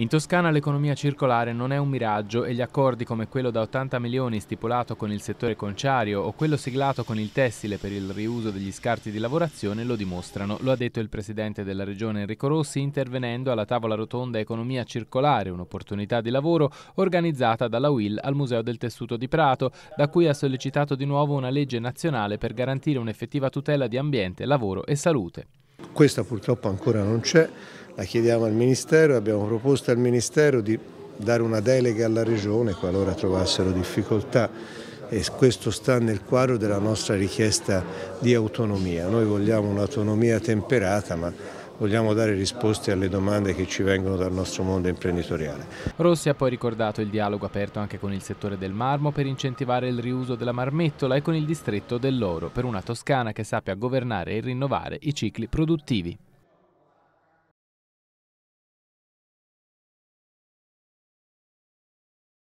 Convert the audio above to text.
In Toscana l'economia circolare non è un miraggio e gli accordi come quello da 80 milioni stipulato con il settore conciario o quello siglato con il tessile per il riuso degli scarti di lavorazione lo dimostrano, lo ha detto il presidente della regione Enrico Rossi intervenendo alla tavola rotonda Economia circolare, un'opportunità di lavoro organizzata dalla UIL al Museo del Tessuto di Prato, da cui ha sollecitato di nuovo una legge nazionale per garantire un'effettiva tutela di ambiente, lavoro e salute. Questa purtroppo ancora non c'è, la chiediamo al Ministero, abbiamo proposto al Ministero di dare una delega alla Regione qualora trovassero difficoltà e questo sta nel quadro della nostra richiesta di autonomia. Noi vogliamo un'autonomia temperata ma vogliamo dare risposte alle domande che ci vengono dal nostro mondo imprenditoriale. Rossi ha poi ricordato il dialogo aperto anche con il settore del marmo per incentivare il riuso della marmettola e con il distretto dell'oro per una Toscana che sappia governare e rinnovare i cicli produttivi.